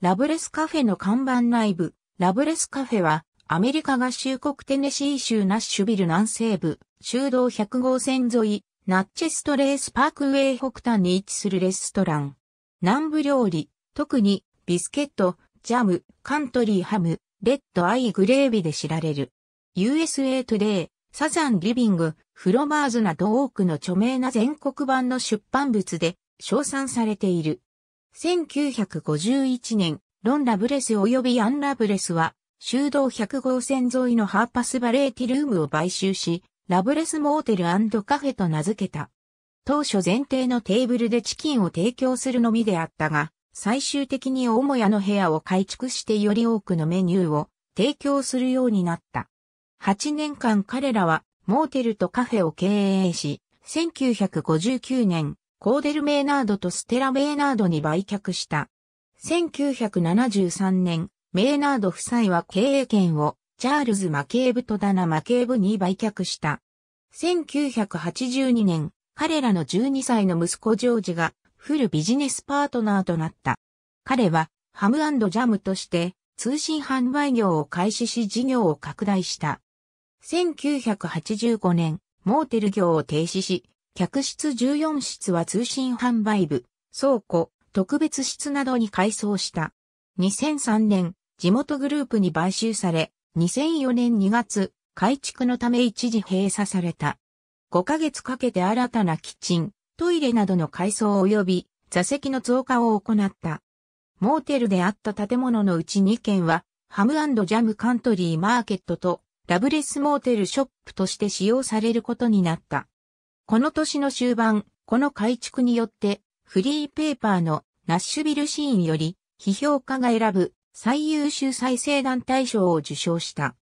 ラブレスカフェの看板内部、ラブレスカフェは、アメリカ合衆国テネシー州ナッシュビル南西部、州道100号線沿い、ナッチェストレースパークウェイ北端に位置するレストラン。南部料理、特に、ビスケット、ジャム、カントリーハム、レッドアイグレービで知られる。USA Today、サザンリビング、フロマーズなど多くの著名な全国版の出版物で、称賛されている。1951年、ロン・ラブレス及びアン・ラブレスは、修道100号線沿いのハーパスバレーティルームを買収し、ラブレスモーテルカフェと名付けた。当初前提のテーブルでチキンを提供するのみであったが、最終的に大母屋の部屋を改築してより多くのメニューを提供するようになった。8年間彼らはモーテルとカフェを経営し、1959年、コーデル・メイナードとステラ・メイナードに売却した。1973年、メイナード夫妻は経営権をチャールズ・マケーブとダナ・マケーブに売却した。1982年、彼らの12歳の息子ジョージがフルビジネスパートナーとなった。彼はハムジャムとして通信販売業を開始し事業を拡大した。1985年、モーテル業を停止し、客室14室は通信販売部、倉庫、特別室などに改装した。2003年、地元グループに買収され、2004年2月、改築のため一時閉鎖された。5ヶ月かけて新たなキッチン、トイレなどの改装及び座席の増加を行った。モーテルであった建物のうち2軒は、ハムジャムカントリーマーケットとラブレスモーテルショップとして使用されることになった。この年の終盤、この改築によって、フリーペーパーのナッシュビルシーンより、批評家が選ぶ最優秀再生団体賞を受賞した。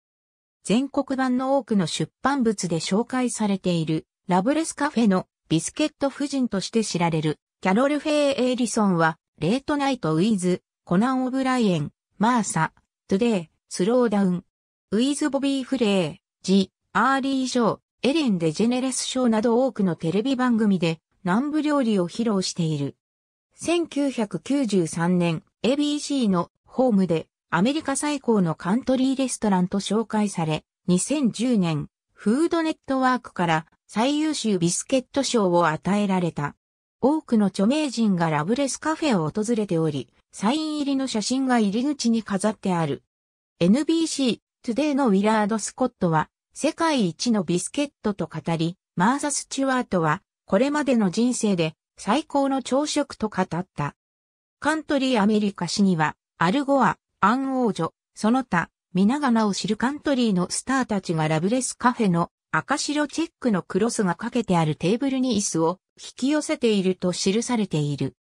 全国版の多くの出版物で紹介されている、ラブレスカフェのビスケット夫人として知られる、キャロル・フェイ・エイリソンは、レートナイト・ウィズ、コナン・オブライエン、マーサ、トゥデイ、スローダウン、ウィズ・ボビー・フレイ、ジ・アーリー・ジョー、エレン・デジェネレス賞など多くのテレビ番組で南部料理を披露している。1993年、ABC のホームでアメリカ最高のカントリーレストランと紹介され、2010年、フードネットワークから最優秀ビスケット賞を与えられた。多くの著名人がラブレスカフェを訪れており、サイン入りの写真が入り口に飾ってある。NBC、トゥデイのウィラード・スコットは、世界一のビスケットと語り、マーサ・スチュワートは、これまでの人生で最高の朝食と語った。カントリーアメリカ史には、アルゴア、アン王女、その他、皆が名を知るカントリーのスターたちがラブレスカフェの赤白チェックのクロスがかけてあるテーブルに椅子を引き寄せていると記されている。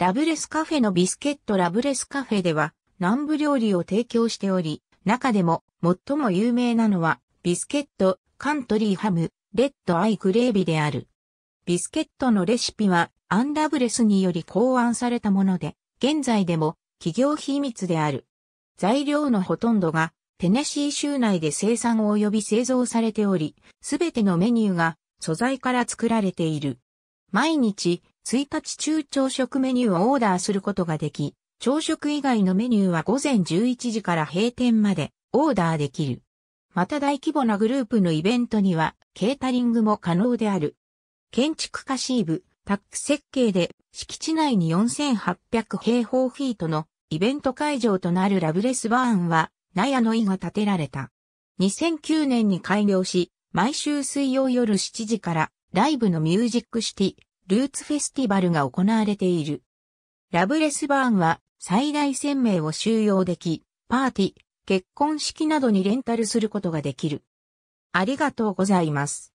ラブレスカフェのビスケットラブレスカフェでは南部料理を提供しており、中でも最も有名なのはビスケット、カントリーハム、レッドアイグレービである。ビスケットのレシピはアンダブレスにより考案されたもので、現在でも企業秘密である。材料のほとんどがテネシー州内で生産及び製造されており、すべてのメニューが素材から作られている。毎日1日中朝食メニューをオーダーすることができ、朝食以外のメニューは午前11時から閉店までオーダーできる。また大規模なグループのイベントには、ケータリングも可能である。建築家シーブ、タック設計で、敷地内に4800平方フィートのイベント会場となるラブレスバーンは、納屋の井が建てられた。2009年に開業し、毎週水曜夜7時からライブのミュージックシティ、ルーツフェスティバルが行われている。ラブレスバーンは最大1000名を収容でき、パーティー、結婚式などにレンタルすることができる。ありがとうございます。